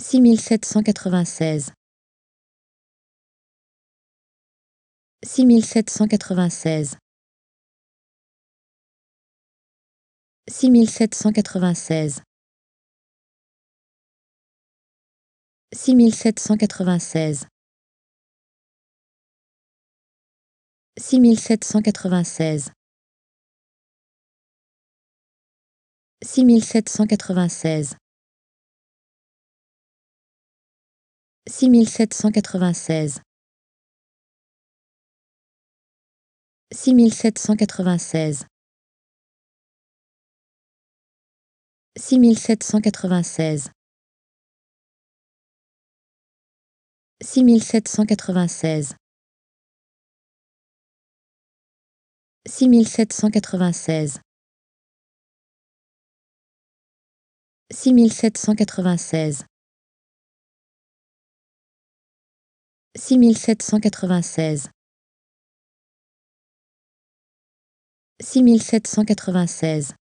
six mille sept cent quatre-vingt-seize six mille sept cent quatre-vingt-seize six mille sept cent quatre-vingt-seize six mille sept cent quatre-vingt-seize six mille sept cent quatre-vingt-seize 6796 6796 6796 6796 6796 6796 six mille sept cent quatre-vingt-seize six mille sept cent quatre-vingt-seize